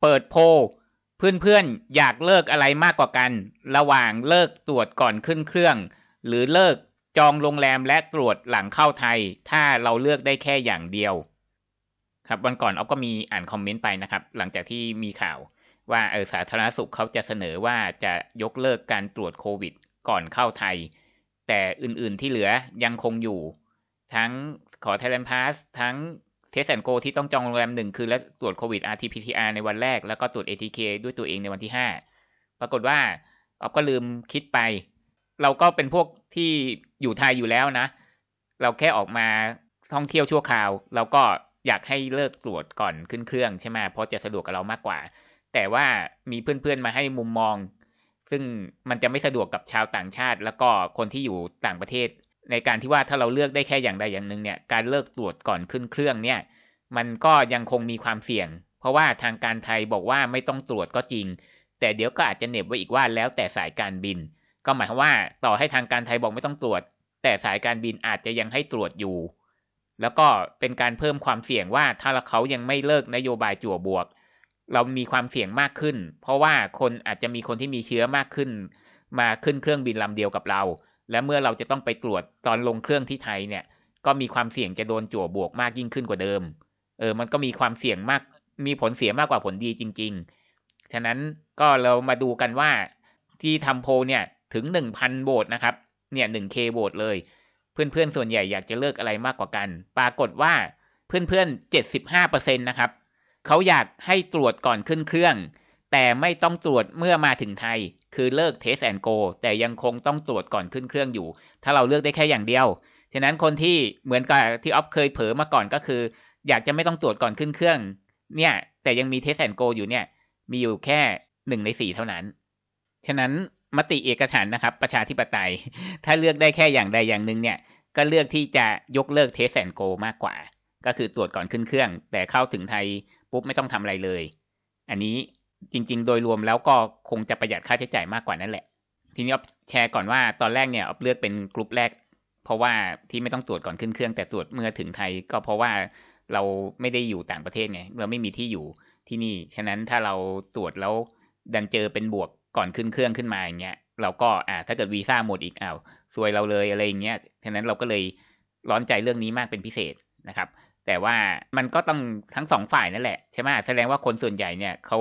เปิดโพเพื่อนๆอยากเลิกอะไรมากกว่ากัน ระหว่างเลิกตรวจก่อนขึ้นเครื่อง หรือเลิกจองโรงแรมและตรวจหลังเข้าไทย ถ้าเราเลือกได้แค่อย่างเดียว ครับวันก่อนออฟก็มีอ่านคอมเมนต์ไปนะครับหลังจากที่มีข่าวว่าเออสาธารณสุขเขาจะเสนอว่าจะยกเลิกการตรวจโควิด ก่อนเข้าไทย แต่อื่นๆที่เหลือยังคงอยู่ ทั้งขอไทยแลนด์พาสทั้งเทสแอนโกที่ต้องจองโรงแรมหนึ่งคืนและตรวจโควิด RT-PCR ในวันแรกแล้วก็ตรวจ ATK ด้วยตัวเองในวันที่ 5 ปรากฏว่าออฟก็ลืมคิดไป เราก็เป็นพวกที่อยู่ไทยอยู่แล้วนะ เราแค่ออกมาท่องเที่ยวชั่วคราวเราก็อยากให้เลิกตรวจก่อนขึ้นเครื่องใช่ไหมเพราะจะสะดวกกับเรามากกว่า แต่ว่ามีเพื่อนๆ มาให้มุมมอง ซึ่งมันจะไม่สะดวกกับชาวต่างชาติ แล้วก็คนที่อยู่ต่างประเทศในการที่ว่าถ้าเราเลือกได้แค่อย่างใดอย่างหนึ่งเนี่ยการเลิกตรวจก่อนขึ้นเครื่องเนี่ยมันก็ยังคงมีความเสี่ยง เพราะว่าทางการไทยบอกว่าไม่ต้องตรวจก็จริง แต่เดี๋ยวก็อาจจะเน็บไว้อีกว่าแล้วแต่สายการบิน ก็หมายความว่าต่อให้ทางการไทยบอกไม่ต้องตรวจ แต่สายการบินอาจจะยังให้ตรวจอยู่ แล้วก็เป็นการเพิ่มความเสี่ยงว่าถ้าเขายังไม่เลิกนโยบายจั่วบวก เรามีความเสี่ยงมากขึ้น เพราะว่าคนอาจจะมีคนที่มีเชื้อมากขึ้น มาขึ้นเครื่องบินลำเดียวกับเราและเมื่อเราจะต้องไปตรวจตอนลงเครื่องที่ไทยเนี่ย ก็มีความเสี่ยงจะโดนจั่วบวกมากยิ่งขึ้นกว่าเดิม เออมันก็มีความเสี่ยงมากมีผลเสียมากกว่าผลดีจริงๆ ฉะนั้นก็เรามาดูกันว่าที่ทำโพเนี่ยถึง1,000โหวตนะครับเนี่ย 1K โหวตเลยเพื่อนๆส่วนใหญ่อยากจะเลือกอะไรมากกว่ากัน ปรากฏว่าเพื่อนๆ75%นะครับเขาอยากให้ตรวจก่อนขึ้นเครื่องแต่ไม่ต้องตรวจเมื่อมาถึงไทย คือเลิกเทสแอนโกแต่ยังคงต้องตรวจก่อนขึ้นเครื่องอยู่ ถ้าเราเลือกได้แค่อย่างเดียว ฉะนั้นคนที่เหมือนกับที่ออฟเคยเผลอมาก่อนก็คือ อยากจะไม่ต้องตรวจก่อนขึ้นเครื่อง เนี่ยแต่ยังมีเทสแอนโกอยู่เนี่ยมีอยู่แค่หนึ่งในสี่เท่านั้น ฉะนั้นมติเอกฉันนะครับประชาธิปไตย ถ้าเลือกได้แค่อย่างใดอย่างหนึ่งเนี่ยก็เลือกที่จะยกเลิกเทสแอนโกมากกว่า ก็คือตรวจก่อนขึ้นเครื่อง แต่เข้าถึงไทยปุ๊บไม่ต้องทำอะไรเลย อันนี้จริง ๆโดยรวมแล้วก็คงจะประหยัดค่าใช้จ่ายมากกว่านั่นแหละ ทีนี้อ๊อฟแชร์ก่อนว่าตอนแรกเนี่ยอ๊อฟเลือกเป็นกลุ่มแรก เพราะว่าที่ไม่ต้องตรวจก่อนขึ้นเครื่อง แต่ตรวจเมื่อ ถึงไทยก็เพราะว่าเราไม่ได้อยู่ต่างประเทศไงเราไม่มีที่อยู่ที่นี่ ฉะนั้นถ้าเราตรวจแล้วดันเจอเป็นบวกก่อนขึ้นเครื่องขึ้นมาอย่างเงี้ยเราก็อ่าถ้าเกิดวีซ่าหมดอีกอ้าวซวยเราเลยอะไรอย่างเงี้ยฉะนั้นเราก็เลยร้อนใจเรื่องนี้มากเป็นพิเศษนะครับแต่ว่ามันก็ต้องทั้งสองฝ่ายนั่นแหละใช่ไหมแสดงว่าคนส่วนใหญ่เนี่ยเขา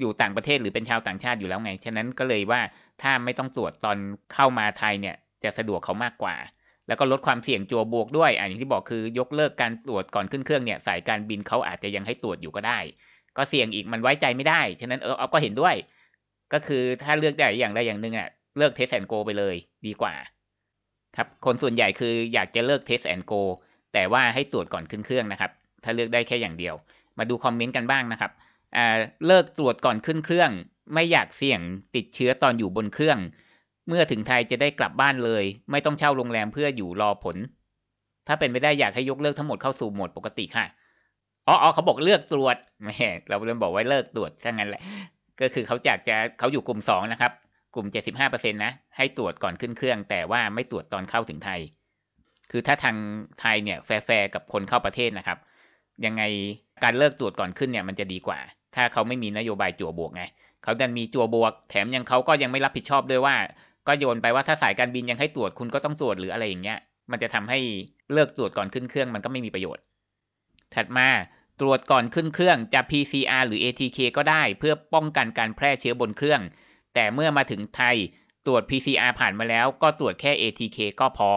อยู่ต่างประเทศหรือเป็นชาวต่างชาติอยู่แล้วไง ฉะนั้นก็เลยว่าถ้าไม่ต้องตรวจตอนเข้ามาไทยเนี่ยจะสะดวกเขามากกว่า แล้วก็ลดความเสี่ยงจัวบวกด้วยอันอย่างที่บอกคือ ยกเลิกการตรวจก่อนขึ้นเครื่องเนี่ยสายการบินเขาอาจจะยังให้ตรวจอยู่ก็ได้ ก็เสี่ยงอีกมันไว้ใจไม่ได้ฉะนั้นเออเอาก็เห็นด้วย ก็คือถ้าเลือกได้อย่างใดอย่างหนึ่งอ่ะเลิกเทสแอนโกไปเลย ดีกว่า ครับคนส่วนใหญ่คืออยากจะเลิกเทสแอนโกแต่ว่าให้ตรวจก่อนขึ้นเครื่องนะครับ ถ้าเลือกได้แค่อย่างเดียว มาดูคอมเมนต์กันบ้างนะครับเลิกตรวจก่อนขึ้นเครื่อง ไม่อยากเสี่ยงติดเชื้อตอนอยู่บนเครื่อง เมื่อถึงไทยจะได้กลับบ้านเลย ไม่ต้องเช่าโรงแรมเพื่ออยู่รอผล ถ้าเป็นไปได้อยากให้ยกเลิกทั้งหมดเข้าสู่โหมดปกติค่ะอ๋อเขาบอกเลือกตรวจแม่เราเริ่มบอกว่าเลิกตรวจค่นั้นแหละ ก็คือเขาอยากจะเขาอยู่กลุ่มสองนะครับ กลุ่ม 75%นะให้ตรวจก่อนขึ้นเครื่องแต่ว่าไม่ตรวจตอนเข้าถึงไทย คือถ้าทางไทยเนี่ย แฟร์กับคนเข้าประเทศนะครับ ยังไงการเลิกตรวจก่อนขึ้นเนี่ย มันจะดีกว่าถ้าเขาไม่มีนโยบายจั่วบวกไงเขาดันมีจั่วบวก แถมยังเขาก็ยังไม่รับผิดชอบด้วยว่า ก็โยนไปว่าถ้าสายการบินยังให้ตรวจคุณก็ต้องตรวจหรืออะไรอย่างเงี้ย มันจะทำให้เลิกตรวจก่อนขึ้นเครื่องมันก็ไม่มีประโยชน์ ถัดมาตรวจก่อนขึ้นเครื่องจะ PCR หรือ ATK ก็ได้เพื่อป้องกันการแพร่เชื้อบนเครื่อง แต่เมื่อมาถึงไทยตรวจ PCR ผ่านมาแล้วก็ตรวจแค่ ATK ก็พอ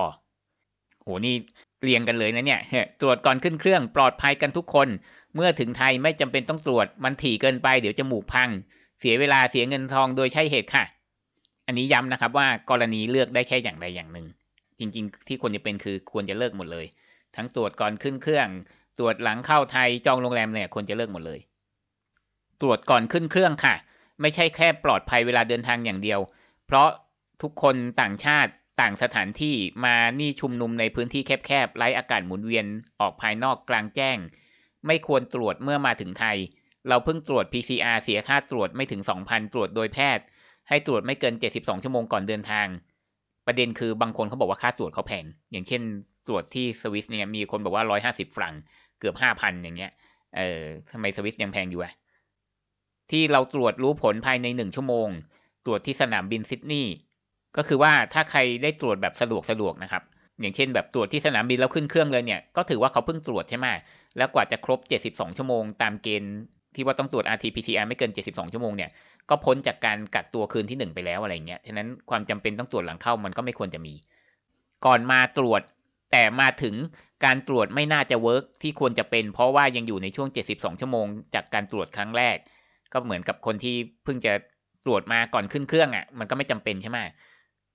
โหนี่เรียงกันเลยนะเนี่ยตรวจก่อนขึ้นเครื่องปลอดภัยกันทุกคนเมื่อถึงไทยไม่จำเป็นต้องตรวจมันถี่เกินไป เดี๋ยวจมูกพัง เสียเวลาเสียเงินทองโดยใช่เหตุค่ะ อันนี้ย้านะครับว่ากรณีเลือกได้แค่อย่างใดอย่างหนึ่งจริงๆ ที่ควรจะเป็นคือควรจะเลิกหมดเลย ทั้งตรวจก่อนขึ้นเครื่อง ตรวจหลังเข้าไทยจองโรงแรมเนี่ยควรจะเลิกหมดเลย ตรวจก่อนขึ้นเครื่องค่ะ ไม่ใช่แค่ปลอดภัยเวลาเดินทางอย่างเดียว เพราะทุกคนต่างชาติต่างสถานที่มานี่ชุมนุมในพื้นที่แคบๆ ไร้อากาศหมุนเวียนออกภายนอกกลางแจ้ง ไม่ควรตรวจเมื่อมาถึงไทย เราเพิ่งตรวจ PCR เสียค่าตรวจไม่ถึง 2,000 ตรวจโดยแพทย์ ให้ตรวจไม่เกิน 72 ชั่วโมงก่อนเดินทาง ประเด็นคือบางคนเขาบอกว่าค่าตรวจเขาแพงอย่างเช่น ตรวจที่สวิสเนี่ยมีคนบอกว่า 150ฝรั่งเกือบ5,000อย่างเงี้ยเออทำไมสวิสยังแพงอยู่อะที่เราตรวจรู้ผลภายในหนึ่งชั่วโมง ตรวจที่สนามบินซิดนีย์ก็คือว่าถ้าใครได้ตรวจแบบสะดวกสะดวกนะครับอย่างเช่นแบบตรวจที่สนามบินแล้วขึ้นเครื่องเลยเนี่ย ก็ถือว่าเขาเพิ่งตรวจใช่ไหมแล้วกว่าจะครบ 72 ชั่วโมงตามเกณฑ์ที่ว่าต้องตรวจ RT-PCR ไม่เกิน 72 ชั่วโมงเนี่ย ก็พ้นจากการกักตัวคืนที่ 1 ไปแล้วอะไรเงี้ยฉะนั้นความจำเป็นต้องตรวจหลังเข้ามันก็ไม่ควรจะมี ก่อนมาตรวจแต่มาถึงการตรวจไม่น่าจะเวิร์กที่ควรจะเป็น เพราะว่ายังอยู่ในช่วง 72 ชั่วโมงจากการตรวจครั้งแรก ก็เหมือนกับคนที่เพิ่งจะตรวจมาก่อนขึ้นเครื่องอะ่ะมันก็ไม่จำเป็นใช่ไหม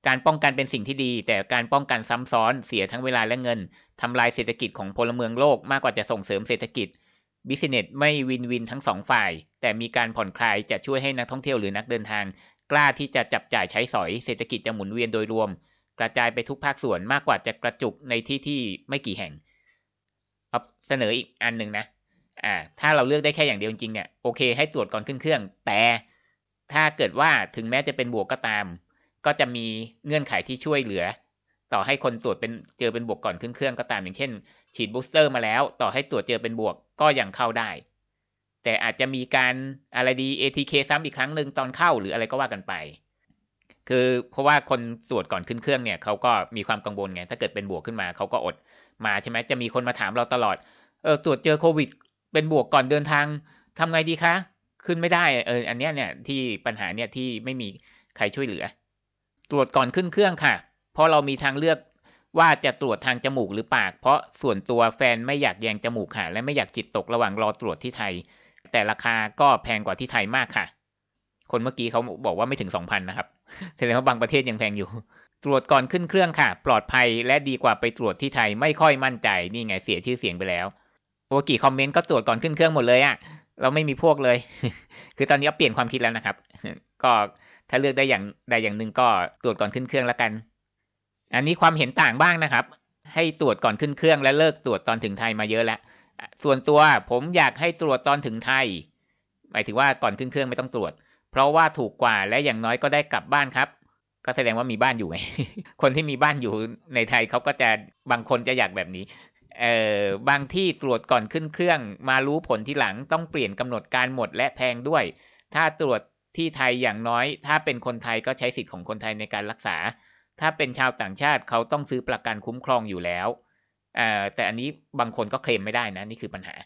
การป้องกันเป็นสิ่งที่ดี แต่การป้องกันซ้ำซ้อนเสียทั้งเวลาและเงิน ทำลายเศรษฐกิจของพลเมืองโลกมากกว่าจะส่งเสริมเศรษฐกิจ บิสเนสไม่วินวินทั้งสองฝ่าย แต่มีการผ่อนคลายจะช่วยให้นักท่องเที่ยวหรือนักเดินทาง กล้าที่จะจับจ่ายใช้สอยเศรษฐกิจจะหมุนเวียนโดยรวม กระจายไปทุกภาคส่วนมากกว่าจะกระจุกในที่ที่ไม่กี่แห่งเเสนออีกอันหนึ่งนะอ่าถ้าเราเลือกได้แค่อย่างเดียวจริงเนี่ยโอเคให้ ตรวจก่อนขึ้นเครื่อง แต่ ถ้าเกิดว่าถึงแม้จะเป็นบวกก็ตามก็จะมีเงื่อนไขที่ช่วยเหลือ ต่อให้คนตรวจเป็นเจอเป็นบวกก่อนขึ้นเครื่องก็ตามอย่างเช่นฉีดบูสเตอร์มาแล้ว ต่อให้ตรวจเจอเป็นบวกก็ยังเข้าได้ แต่อาจจะมีการอะไรดี ATK ซ้ำอีกครั้งหนึ่งตอนเข้าหรืออะไรก็ว่ากันไป คือเพราะว่าคนตรวจก่อนขึ้นเครื่องเนี่ยเขาก็มีความกังวลไง ถ้าเกิดเป็นบวกขึ้นมา เขาก็อด มาใช่ไหมจะมีคนมาถามเราตลอดเออตรวจเจอโควิด เป็นบวกก่อนเดินทาง ทำไงดีคะขึ้นไม่ได้ เอออันเนี้ยเนี่ยที่ปัญหาเนี่ยที่ไม่มีใครช่วยเหลือตรวจก่อนขึ้นเครื่องค่ะ เพราะเรามีทางเลือกว่าจะตรวจทางจมูกหรือปาก เพราะส่วนตัวแฟนไม่อยากแยงจมูกค่ะ และไม่อยากจิตตกระหว่างรอตรวจที่ไทย แต่ราคาก็แพงกว่าที่ไทยมากค่ะ คนเมื่อกี้เขาบอกว่าไม่ถึงสองพันนะครับ แสดงว่าบางประเทศยังแพงอยู่ ตรวจก่อนขึ้นเครื่องค่ะ ปลอดภัยและดีกว่าไปตรวจที่ไทย ไม่ค่อยมั่นใจ นี่ไงเสียชื่อเสียงไปแล้วโอกี่คอมเมนต์ก็ตรวจก่อนขึ้นเครื่องหมดเลยอะเราไม่มีพวกเลย คือตอนนี้เปลี่ยนความคิดแล้วนะครับ ก็ถ้าเลือกได้อย่างใดอย่างหนึ่งก็ตรวจก่อนขึ้นเครื่องแล้วกัน อันนี้ความเห็นต่างบ้างนะครับ ให้ตรวจก่อนขึ้นเครื่องและเลิกตรวจตอนถึงไทยมาเยอะแล้ว ส่วนตัวผมอยากให้ตรวจตอนถึงไทย หมายถึงว่าก่อนขึ้นเครื่องไม่ต้องตรวจ เพราะว่าถูกกว่าและอย่างน้อยก็ได้กลับบ้านครับ ก็แสดงว่ามีบ้านอยู่ไง คนที่มีบ้านอยู่ในไทยเขาก็จะบางคนจะอยากแบบนี้เอ่อบางที่ตรวจก่อนขึ้นเครื่อง มารู้ผลที่หลังต้องเปลี่ยนกำหนดการหมดและแพงด้วย ถ้าตรวจที่ไทยอย่างน้อยถ้าเป็นคนไทยก็ใช้สิทธิ์ของคนไทยในการรักษา ถ้าเป็นชาวต่างชาติเขาต้องซื้อประกันคุ้มครองอยู่แล้ว แต่อันนี้บางคนก็เคลมไม่ได้นะ นี่คือปัญหา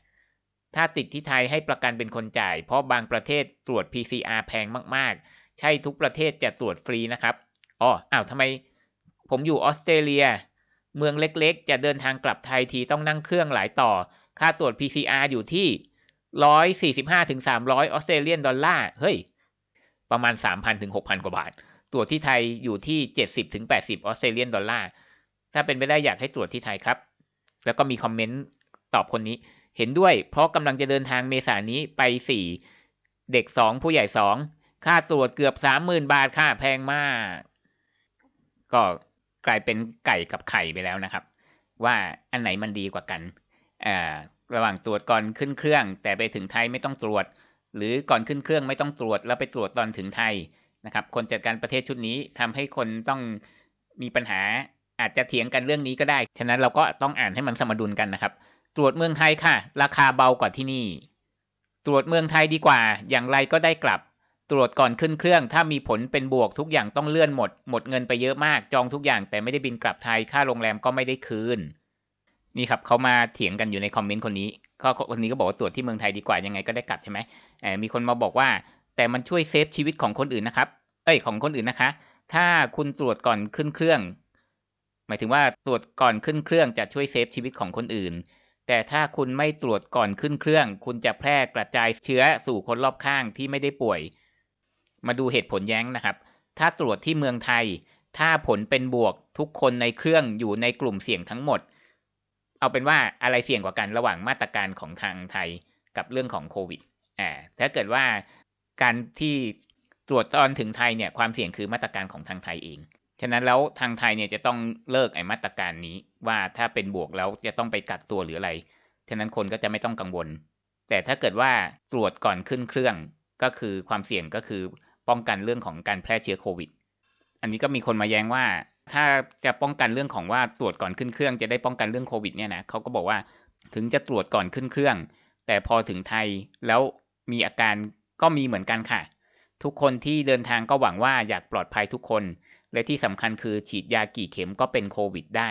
ถ้าติดที่ไทยให้ประกันเป็นคนจ่าย เพราะบางประเทศตรวจ PCR แพงมากๆ ใช่ทุกประเทศจะตรวจฟรีนะครับ อ๋ออ้าวทำไมผมอยู่ออสเตรเลีย เมืองเล็ก ๆ จะเดินทางกลับไทยทีต้องนั่งเครื่องหลายต่อ ค่าตรวจ PCR อยู่ที่145-300ออสเตรเลียนดอลลาร์เฮ้ยประมาณ 3,000 ถึง 6,000 กว่าบาท ตรวจที่ไทยอยู่ที่ 70 ถึง 80 ออสเตรเลียนดอลลาร์ ถ้าเป็นไปได้อยากให้ตรวจที่ไทยครับ แล้วก็มีคอมเมนต์ตอบคนนี้ เห็นด้วยเพราะกำลังจะเดินทางเมษานี้ไป 4 เด็ก 2 ผู้ใหญ่ 2 ค่าตรวจเกือบ 30,000 บาทค่าแพงมาก ก็กลายเป็นไก่กับไข่ไปแล้วนะครับ ว่าอันไหนมันดีกว่ากันอ่าระหว่างตรวจก่อนขึ้นเครื่อง แต่ไปถึงไทยไม่ต้องตรวจหรือก่อนขึ้นเครื่องไม่ต้องตรวจแล้วไปตรวจตอนถึงไทยนะครับคนจัดการประเทศชุดนี้ทำให้คนต้องมีปัญหาอาจจะเถียงกันเรื่องนี้ก็ได้ฉะนั้นเราก็ต้องอ่านให้มันสมดุลกันนะครับ ตรวจเมืองไทยค่ะ ราคาเบากว่าที่นี่ ตรวจเมืองไทยดีกว่า อย่างไรก็ได้กลับ ตรวจก่อนขึ้นเครื่อง ถ้ามีผลเป็นบวกทุกอย่างต้องเลื่อนหมด หมดเงินไปเยอะมากจองทุกอย่างแต่ไม่ได้บินกลับไทย ค่าโรงแรมก็ไม่ได้คืนนี่ครับเขามาเถียงกันอยู่ในคอมเมนต์คนนี้ก็คนนี้ก็บอกว่าตรวจที่เมืองไทยดีกว่ายังไงก็ได้กลับใช่ไหมมีคนมาบอกว่า แต่มันช่วยเซฟชีวิตของคนอื่นนะครับเอ้ยของคนอื่นนะคะ ถ้าคุณตรวจก่อนขึ้นเครื่อง หมายถึงว่าตรวจก่อนขึ้นเครื่องจะช่วยเซฟชีวิตของคนอื่น แต่ถ้าคุณไม่ตรวจก่อนขึ้นเครื่องคุณจะแพร่กระจายเชื้อสู่คนรอบข้างที่ไม่ได้ป่วย มาดูเหตุผลแย้งนะครับ ถ้าตรวจที่เมืองไทย ถ้าผลเป็นบวกทุกคนในเครื่องอยู่ในกลุ่มเสี่ยงทั้งหมดเอาเป็นว่าอะไรเสี่ยงกว่ากันระหว่างมาตรการของทางไทยกับเรื่องของโควิดอ่าถ้าเกิดว่าการที่ตรวจตอนถึงไทยเนี่ยความเสี่ยงคือมาตรการของทางไทยเอง ฉะนั้นแล้วทางไทยเนี่ยจะต้องเลิกไอ้มาตรการนี้ว่าถ้าเป็นบวกแล้วจะต้องไปกักตัวหรืออะไรฉะนั้นคนก็จะไม่ต้องกังวล แต่ถ้าเกิดว่าตรวจก่อนขึ้นเครื่อง ก็คือความเสี่ยงก็คือป้องกันเรื่องของการแพร่เชื้อโควิด อันนี้ก็มีคนมาแย้งว่าถ้าจะป้องกันเรื่องของว่าตรวจก่อนขึ้นเครื่องจะได้ป้องกันเรื่องโควิดเนี่ยนะเขาก็บอกว่าถึงจะตรวจก่อนขึ้นเครื่อง แต่พอถึงไทยแล้วมีอาการก็มีเหมือนกันค่ะ ทุกคนที่เดินทางก็หวังว่าอยากปลอดภัยทุกคน และที่สำคัญคือฉีดยากี่เข็มก็เป็นโควิด ได้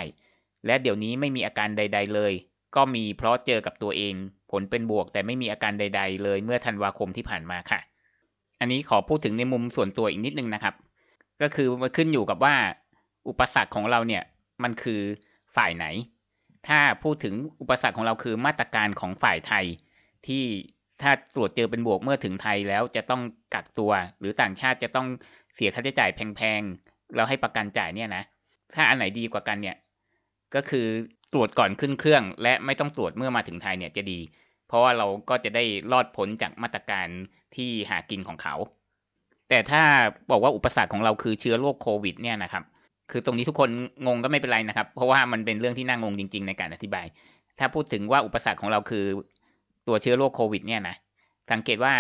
และเดี๋ยวนี้ไม่มีอาการใด ๆเลย ก็มีเพราะเจอกับตัวเอง ผลเป็นบวกแต่ไม่มีอาการใด ๆ เลยเมื่อธันวาคมที่ผ่านมาค่ะ อันนี้ขอพูดถึงในมุมส่วนตัวอีกนิดนึงนะครับ ก็คือมันขึ้นอยู่กับว่าอุปสรรคของเราเนี่ยมันคือฝ่ายไหน ถ้าพูดถึงอุปสรรคของเราคือมาตรการของฝ่ายไทย ที่ถ้าตรวจเจอเป็นบวกเมื่อถึงไทยแล้วจะต้องกักตัว หรือต่างชาติจะต้องเสียค่าใช้จ่ายแพงๆเราให้ประกันจ่ายเนี่ยนะ ถ้าอันไหนดีกว่ากันเนี่ยก็คือตรวจก่อนขึ้นเครื่อง และไม่ต้องตรวจเมื่อมาถึงไทยเนี่ยจะดี เพราะว่าเราก็จะได้รอดพ้นจากมาตรการที่หากินของเขาแต่ถ้าบอกว่าอุปสรรคของเราคือเชื้อโรคโควิดเนี่ยนะครับคือตรงนี้ทุกคนงงก็ไม่เป็นไรนะครับ เพราะว่ามันเป็นเรื่องที่น่างงจริงๆในการอธิบาย ถ้าพูดถึงว่าอุปสรรคของเราคือตัวเชื้อโรคโควิดเนี่ยนะ สังเกตว่า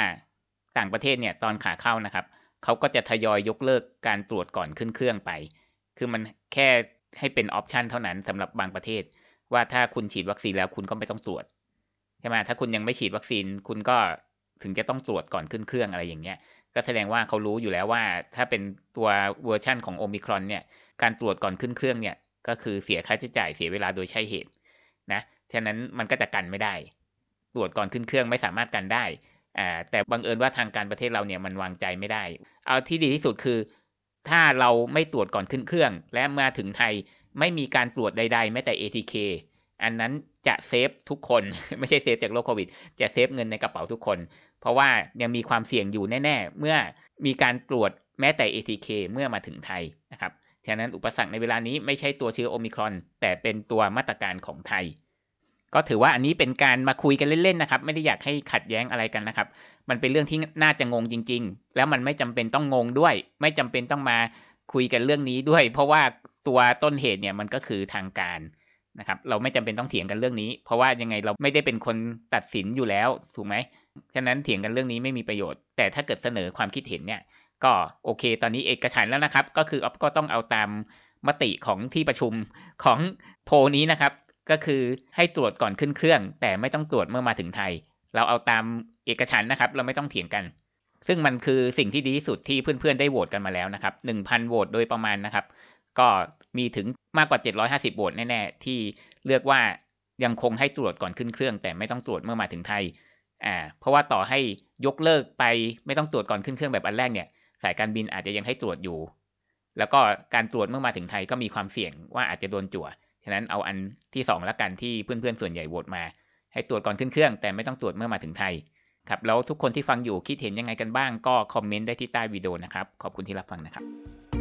ต่างประเทศเนี่ยตอนขาเข้านะครับเขาก็จะทยอยยกเลิกการตรวจก่อนขึ้นเครื่องไป คือมันแค่ให้เป็นออปชันเท่านั้นสำหรับบางประเทศ ว่าถ้าคุณฉีดวัคซีนแล้วคุณก็ไม่ต้องตรวจใช่ไหมถ้าคุณยังไม่ฉีดวัคซีน คุณก็ถึงจะต้องตรวจก่อนขึ้นเครื่องอะไรอย่างเงี้ยก็แสดงว่าเขารู้อยู่แล้วว่า ถ้าเป็นตัวเวอร์ชั่นของโอมิครอนเนี่ยการตรวจก่อนขึ้นเครื่องเนี่ยก็คือเสียค่าใช้จ่ายเสียเวลาโดยใช่เหตุนะฉะนั้นมันก็จะกันไม่ได้ ตรวจก่อนขึ้นเครื่องไม่สามารถกันได้อ่าแต่บังเอิญว่าทางการประเทศเราเนี่ยมันวางใจไม่ได้ เอาที่ดีที่สุดคือถ้าเราไม่ตรวจก่อนขึ้นเครื่อง และมาถึงไทยไม่มีการตรวจใดๆแม้แต่ ATK อันนั้นจะเซฟทุกคนไม่ใช่เซฟจากโรคโควิดจะเซฟเงินในกระเป๋าทุกคนเพราะว่ายังมีความเสี่ยงอยู่แน่ ๆ เมื่อมีการตรวจแม้แต่ ATK เมื่อมาถึงไทยนะครับ ฉะนั้นอุปสรรคในเวลานี้ไม่ใช่ตัวเชื้อโอมิครอน แต่เป็นตัวมาตรการของไทย ก็ถือว่าอันนี้เป็นการมาคุยกันเล่นๆ นะครับ ไม่ได้อยากให้ขัดแย้งอะไรกันนะครับ มันเป็นเรื่องที่น่าจะงงจริงๆ แล้วมันไม่จำเป็นต้องงงด้วย ไม่จำเป็นต้องมาคุยกันเรื่องนี้ด้วย เพราะว่าตัวต้นเหตุเนี่ยมันก็คือทางการนะครับ เราไม่จำเป็นต้องเถียงกันเรื่องนี้ เพราะว่ายังไงเราไม่ได้เป็นคนตัดสินอยู่แล้วถูกไหมฉะนั้นเถียงกันเรื่องนี้ไม่มีประโยชน์ แต่ถ้าเกิดเสนอความคิดเห็นเนี่ย ก็โอเค ตอนนี้เอกฉันแล้วนะครับ ก็คือออฟก็ต้องเอาตามมติของที่ประชุมของโพนี้นะครับ ก็คือให้ตรวจก่อนขึ้นเครื่อง แต่ไม่ต้องตรวจเมื่อมาถึงไทย เราเอาตามเอกฉันนะครับ เราไม่ต้องเถียงกัน ซึ่งมันคือสิ่งที่ดีที่สุดที่เพื่อนๆได้โหวตกันมาแล้วนะครับ 1,000โหวตโดยประมาณนะครับ ก็มีถึงมากกว่า 750โหวตแน่ๆที่เลือกว่ายังคงให้ตรวจก่อนขึ้นเครื่อง แต่ไม่ต้องตรวจเมื่อมาถึงไทยอ่า เพราะว่าต่อให้ยกเลิกไปไม่ต้องตรวจก่อนขึ้นเครื่องแบบอันแรกเนี่ย สายการบินอาจจะยังให้ตรวจอยู่ แล้วก็การตรวจเมื่อมาถึงไทยก็มีความเสี่ยงว่าอาจจะโดนจั่วฉะนั้นเอาอันที่2ละกัน ที่เพื่อน ๆ ส่วนใหญ่โหวตมา ให้ตรวจก่อนขึ้นเครื่องแต่ไม่ต้องตรวจเมื่อมาถึงไทย ครับแล้วทุกคนที่ฟังอยู่คิดเห็นยังไงกันบ้าง ก็คอมเมนต์ได้ที่ใต้วิดีโอนะครับ ขอบคุณที่รับฟังนะครับ